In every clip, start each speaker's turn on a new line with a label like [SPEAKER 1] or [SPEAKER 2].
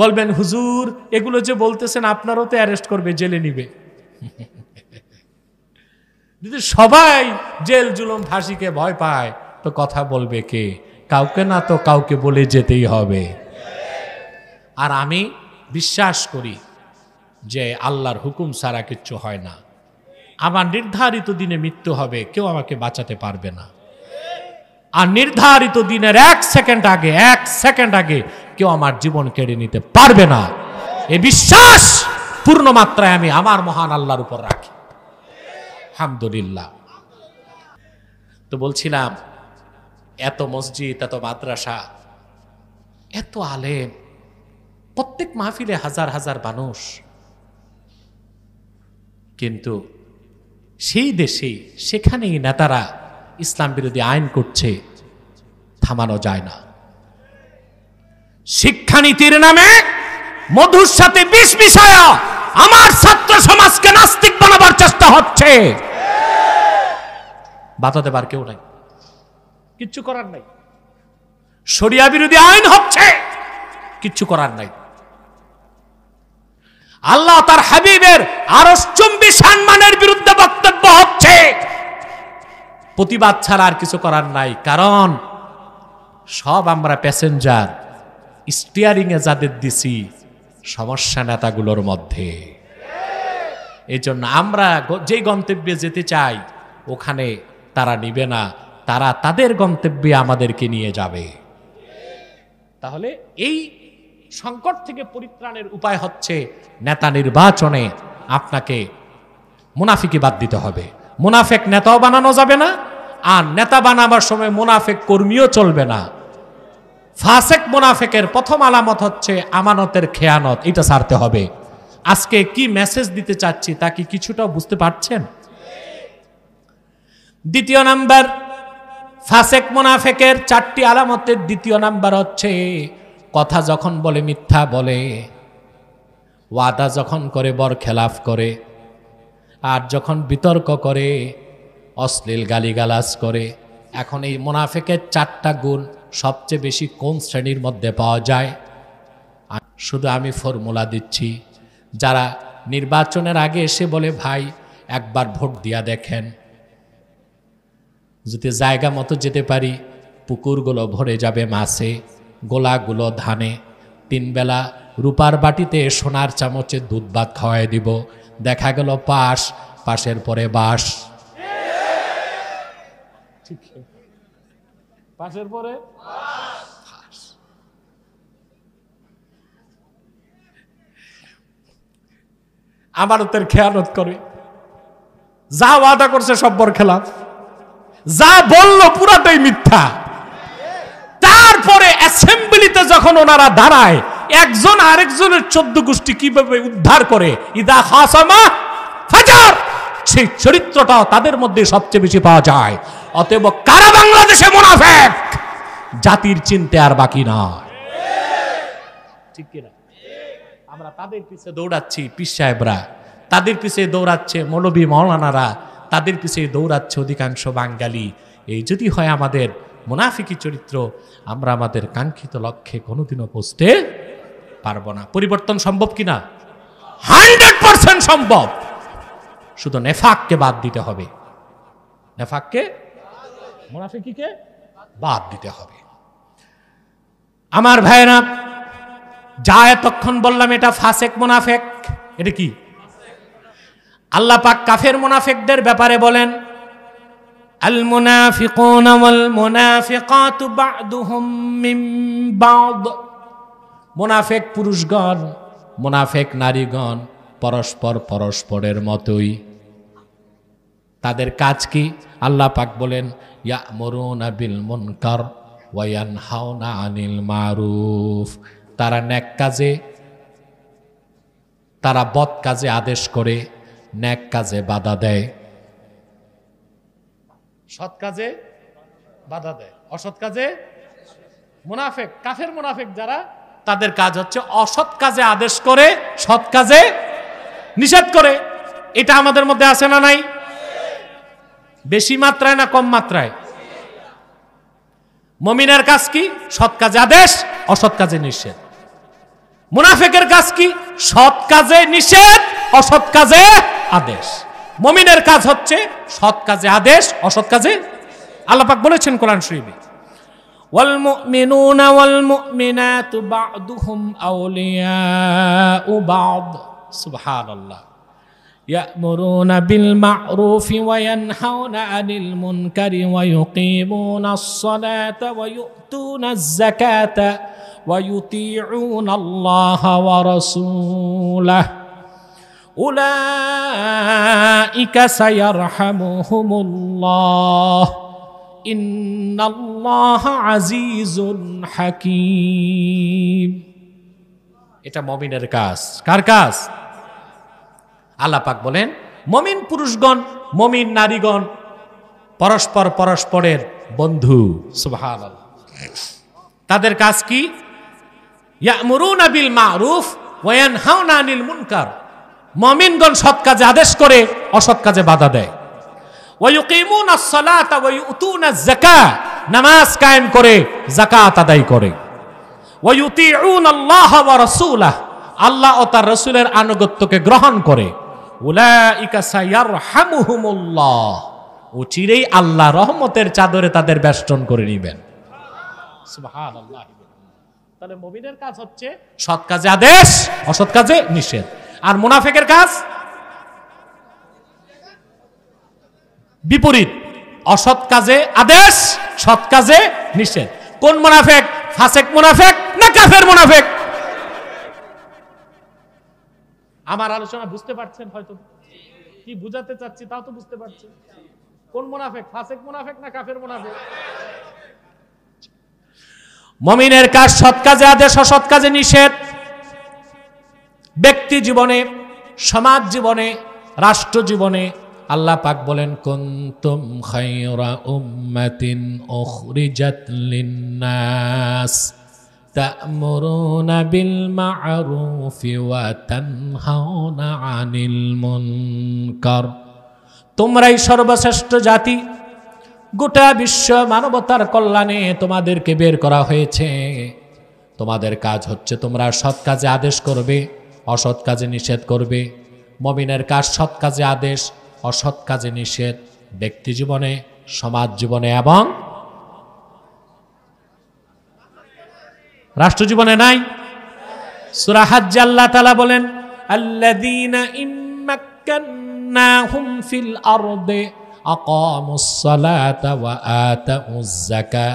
[SPEAKER 1] বলবেন হুজুর এগুলো যে বলতেছেন আপনারও তো অ্যারেস্ট করবে জেলে নিবে যদি সবাই জেল জুলুম ফাঁসিকে ভয় পায় তো কথা বলবে কে কাউকে না তো কাউকে বলে যেতেই হবে আর আমি বিশ্বাস করি যে আল্লাহর হুকুম সারা কিচ্ছু হয় না আমার নির্ধারিত দিনে মৃত্যু হবে কেউ আমাকে বাঁচাতে পারবে না আর নির্ধারিত দিনের এক সেকেন্ড আগে এক সেকেন্ড আগে কেউ আমার জীবন কেড়ে নিতে পারবে না এ বিশ্বাস পূর্ণ মাত্রায় আমি আমার মহান আল্লাহর উপর রাখি হামদুলিল্লাহ তো বলছিলাম এত মসজিদ এত মাদ্রাসা এত আলেম প্রত্যেক মাহফিলে হাজার হাজার মানুষ কিন্তু সেই দেশে সেখানেই নেতারা ইসলাম বিরোধী আইন করছে থামানো যায় না শিক্ষানীতির নামে মধুর সাথে বিষ মিশায়া আমার ছাত্র সমাজকে নাস্তিক বানাবার চেষ্টা হচ্ছে বাতাতে বার কেউ নাই কিচ্ছু করার নাই সরিয়া বিরোধী আইন হচ্ছে কিচ্ছু করার নাই আল্লাহ তার হাবিবের আরো চুম্বি সম্মানের বিরুদ্ধে বক্তব্য হচ্ছে প্রতিবাদ ছাড়া আর কিছু করার নাই কারণ সব আমরা প্যাসেঞ্জার স্টিয়ারিংয়ে যাদের দিছি সমস্যা নেতাগুলোর মধ্যে এই জন্য আমরা যে গন্তব্যে যেতে চাই ওখানে তারা নিবে না তারা তাদের গন্তব্যে আমাদেরকে নিয়ে যাবে তাহলে এই সংকট থেকে পরিত্রাণের উপায় হচ্ছে নেতা নির্বাচনে আপনাকে মুনাফিকে বাদ দিতে হবে মুনাফেক নেতাও বানানো যাবে না আর নেতা বানাবার সময় মুনাফেক কর্মীও চলবে না ফাসেক মোনাফেকের প্রথম আলামত হচ্ছে আমানতের খেয়ানত এটা সারতে হবে আজকে কি মেসেজ দিতে চাচ্ছি তা কি কিছুটা বুঝতে পারছেন দ্বিতীয় নাম্বার ফাসেক মোনাফেকের চারটি আলামতের দ্বিতীয় নাম্বার হচ্ছে কথা যখন বলে মিথ্যা বলে ওয়াদা যখন করে বর খেলাফ করে আর যখন বিতর্ক করে অশ্লীল গালিগালাজ করে এখন এই মোনাফেকের চারটা গুণ সবচেয়ে বেশি কোন শ্রেণীর মধ্যে পাওয়া যায় শুধু আমি ফর্মুলা দিচ্ছি যারা নির্বাচনের আগে এসে বলে ভাই একবার ভোট দিয়া দেখেন যদি জায়গা মতো যেতে পারি পুকুরগুলো ভরে যাবে মাছে গোলাগুলো ধানে তিনবেলা রূপার বাটিতে সোনার চামচে দুধ ভাত খাওয়াই দিব দেখা গেল পাশ পাশের পরে বাস ঠিক পাশের পরে আমানতের খেয়ানত করে যা ওয়াদা করছে সব খেলাফ যা বলল পুরাটাই মিথ্যা তারপরে অ্যাসেম্বলিতে যখন ওনারা দাঁড়ায় একজন আরেকজনের চোদ্দ গোষ্ঠী কিভাবে উদ্ধার করে ইদা হাসামা ফাজার সেই চরিত্রটা তাদের মধ্যে সবচেয়ে বেশি পাওয়া যায় অতএব কারা বাংলাদেশে মোনাফেক জাতির চিনতে আর বাকি নয় ঠিক কিনা আমরা তাদের পিছে দৌড়াচ্ছি পীর সাহেবরা তাদের পিছে দৌড়াচ্ছে মৌলবী মৌলানারা তাদের পিছে দৌড়াচ্ছে অধিকাংশ বাঙালি এই যদি হয় আমাদের মুনাফিকি চরিত্র আমরা আমাদের কাঙ্ক্ষিত লক্ষ্যে কোনোদিনও পৌঁছতে পারবো না পরিবর্তন সম্ভব কিনা হান্ড্রেড পার্সেন্ট সম্ভব শুধু নেফাককে বাদ দিতে হবে নেফাককে মোনাফিকিকে বাদ দিতে হবে আমার ভাইরা যা এতক্ষণ বললাম এটা ফাসেক মোনাফেক এটা কি আল্লাহ পাক কাফের মোনাফেকদের ব্যাপারে বলেন আল মুনাফিকুন ওয়াল মুনাফিকাতু বা'দুহুম মিন বা'দ মুনাফিক পুরুষগণ মুনাফিক নারীগণ পরস্পর পরস্পরের মতোই তাদের কাজ কি আল্লাহ পাক বলেন ইয়ামরুনা বিল মুনকার ওয়ায়ানহাউনা আনিল মারুফ তারা ন্যাক কাজে তারা বদ কাজে আদেশ করে ন্যাক কাজে বাধা দেয় সৎ কাজে বাধা দেয় অসৎ কাজে মুনাফেক কাফের মুনাফেক যারা তাদের কাজ হচ্ছে অসৎ কাজে আদেশ করে সৎ কাজে নিষেধ করে এটা আমাদের মধ্যে আছে না নাই বেশি মাত্রায় না কম মাত্রায় মমিনের কাজ কি সৎ কাজে আদেশ অসৎ কাজে নিষেধ মুনাফেকের কাজ কি সৎ কাজে নিষেধ অসৎ কাজে আদেশ মমিনের কাজ হচ্ছে সৎ কাজে আদেশ অসৎ কাজে আল্লাপাক বলেছেন কোরআন শরীফে والمؤمنون والمؤمنات بعضهم أولياء بعض سبحان الله يأمرون بالمعروف وينهون عن المنكر ويقيمون الصلاة ويؤتون الزكاة ويطيعون الله ورسوله أولئك سيرحمهم الله إن الله عزيز حكيم এটা মমিনের কাজ কার কাজ আল্লাপাক বলেন মমিন পুরুষগণ মমিন নারীগণ পরস্পর পরস্পরের বন্ধু তাদের কাজ কি বিল মারুফ ওয়ান হাওনা আনিল মুনকার মমিনগণ সৎ কাজে আদেশ করে অসৎ কাজে বাধা দেয় নামাজ কায়েম করে করে আল্লাহ ও তার আনুগত্যকে গ্রহণ করে উলাইকাসাইয়ারহামুহুমুল্লাহ ও চিরেই আল্লাহ রহমতের চাদরে তাদের বেষ্টন করে নিবেন তাহলে মুমিনের কাজ হচ্ছে সৎ কাজে আদেশ অসৎ কাজে নিষেধ আর মুনাফিকের কাজ বিপরীত অসৎ কাজে আদেশ সৎ কাজে নিষেধ কোন মুনাফেক ফাসেক মুনাফেক না কাফের মুনাফেক আমার আলোচনা বুঝতে পারছেন হয়তো কি বুঝাতে চাচ্ছি তাও তো বুঝতে পারছি কোন মোনাফেক ফাসেক মোনাফেক না কাফের মোনাফেক মমিনের কাজ সৎ কাজে আদেশ অসৎ কাজে নিষেধ ব্যক্তি জীবনে সমাজ জীবনে রাষ্ট্র জীবনে আল্লাহ পাক বলেন কুনতুম খায়রা উম্মাতিন উখরিজাত লিন্নাস تأمرون بالمعروف وتنهون عن المنكر তোমরাই সর্বশ্রেষ্ঠ জাতি গোটা বিশ্ব মানবতার কল্যাণে তোমাদেরকে বের করা হয়েছে তোমাদের কাজ হচ্ছে তোমরা সৎ কাজে আদেশ করবে অসৎ কাজে নিষেধ করবে মমিনের কাজ সৎ কাজে আদেশ অসৎ কাজে নিষেধ ব্যক্তি জীবনে সমাজ জীবনে এবং রাষ্ট্র জীবনে নাই সুরাহাজ্জা আল্লাহ তালা বলেন আল্লাদিনা ইম্মাক্কান্নাহুম ফিল আরদে আকামুস সালাতা ওয়া আতাউজ যাকা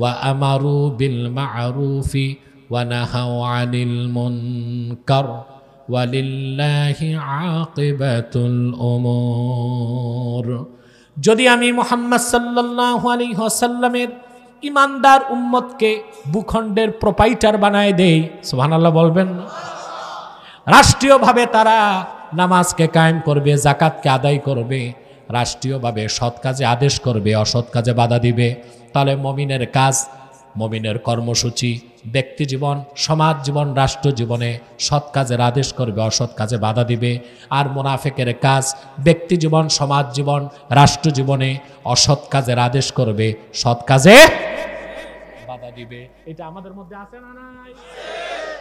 [SPEAKER 1] ওয়া আমারু বিল মা'রুফি ওয়া নাহাউ আনিল মুনকার ওয়ালিল্লাহি আকিবাতুল উমুর যদি আমি মোহাম্মদ সাল্লাল্লাহু আলাইহি ওয়াসাল্লামের ইমানদার উম্মতকে ভূখণ্ডের প্রোপাইটার বানায় দেয় সুবহানাল্লাহ বলবেন না রাষ্ট্রীয়ভাবে তারা নামাজকে কায়েম করবে জাকাতকে আদায় করবে রাষ্ট্রীয়ভাবে সৎ কাজে আদেশ করবে অসৎ কাজে বাধা দিবে তাহলে মমিনের কাজ মমিনের কর্মসূচি ব্যক্তি জীবন সমাজ জীবন রাষ্ট্র জীবনে সৎ কাজের আদেশ করবে অসৎ কাজে বাধা দিবে আর মোনাফেকের কাজ ব্যক্তি জীবন সমাজ জীবন রাষ্ট্র জীবনে অসৎ কাজের আদেশ করবে সৎ কাজে দিবে এটা আমাদের মধ্যে আছে না নাই